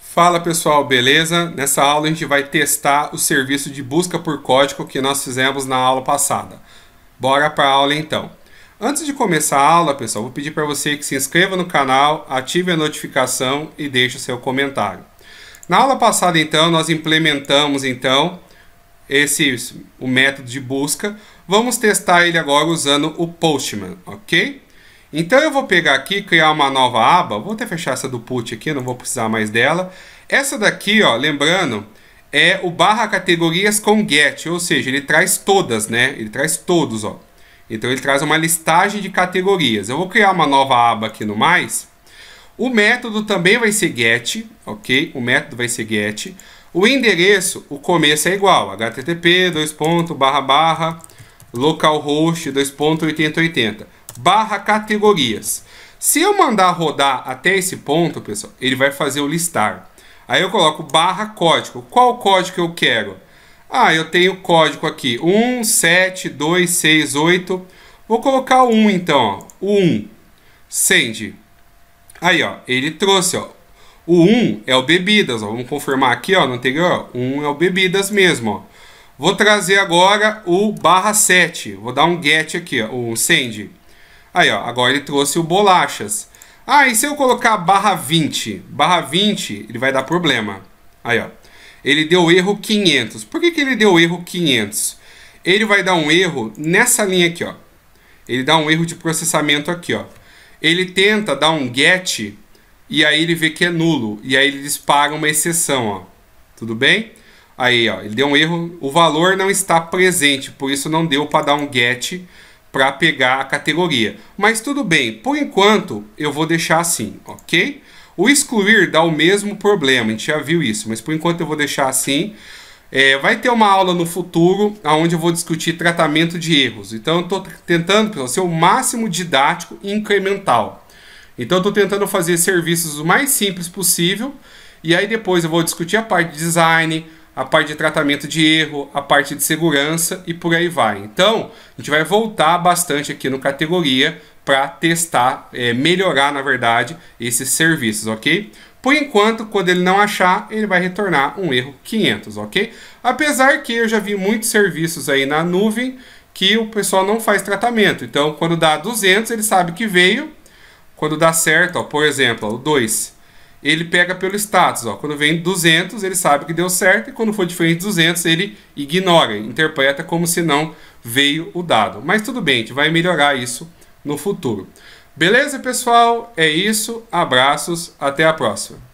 Fala pessoal, beleza? Nessa aula a gente vai testar o serviço de busca por código que nós fizemos na aula passada. Bora para a aula então. Antes de começar a aula, pessoal, vou pedir para você que se inscreva no canal, ative a notificação e deixe o seu comentário. Na aula passada então nós implementamos então esse o método de busca. Vamos testar ele agora usando o Postman, ok? Então eu vou pegar aqui, criar uma nova aba. Vou até fechar essa do put aqui, não vou precisar mais dela. Essa daqui, ó, lembrando, é o barra categorias com get, ou seja, ele traz todas, né? Ele traz todos, ó. Então ele traz uma listagem de categorias. Eu vou criar uma nova aba aqui no mais. O método também vai ser get, ok? O método vai ser get. O endereço, o começo é igual, http dois ponto, barra, barra, localhost 2.8080, barra categorias. Se eu mandar rodar até esse ponto, pessoal, ele vai fazer o listar. Aí eu coloco barra código. Qual código eu quero? Ah, eu tenho código aqui, 17268. Vou colocar o 1 então, ó, o 1. Send. Aí, ó, ele trouxe, ó, o 1 é o bebidas, ó. vamos confirmar aqui, ó, no anterior, ó. 1 é o bebidas mesmo, ó. Vou trazer agora o barra 7, vou dar um get aqui, ó, um send. Aí, ó, agora ele trouxe o bolachas. Ah, e se eu colocar barra 20? Barra 20, ele vai dar problema. Aí, ó, ele deu erro 500. Por que, que ele deu erro 500? Ele vai dar um erro nessa linha aqui, ó. Ele dá um erro de processamento aqui, ó. Ele tenta dar um get e aí ele vê que é nulo, e aí ele dispara uma exceção, ó. Tudo bem? Aí, ó, ele deu um erro, o valor não está presente, por isso não deu para dar um get para pegar a categoria. Mas tudo bem, por enquanto eu vou deixar assim, ok? O excluir dá o mesmo problema, a gente já viu isso, mas por enquanto eu vou deixar assim. É, vai ter uma aula no futuro onde eu vou discutir tratamento de erros. Então eu estou tentando pessoal, ser o máximo didático e incremental. Então estou tentando fazer serviços o mais simples possível e aí depois eu vou discutir a parte de design, a parte de tratamento de erro, a parte de segurança e por aí vai. Então a gente vai voltar bastante aqui no categoria para testar, é, melhorar na verdade esses serviços, ok? Por enquanto, quando ele não achar, ele vai retornar um erro 500, ok? Apesar que eu já vi muitos serviços aí na nuvem que o pessoal não faz tratamento. Então, quando dá 200, ele sabe que veio, quando dá certo, ó, por exemplo, ó, o 2, ele pega pelo status. Ó, quando vem 200, ele sabe que deu certo, e quando for diferente de 200, ele ignora, interpreta como se não veio o dado. Mas tudo bem, a gente vai melhorar isso no futuro. Beleza, pessoal? É isso. Abraços. Até a próxima.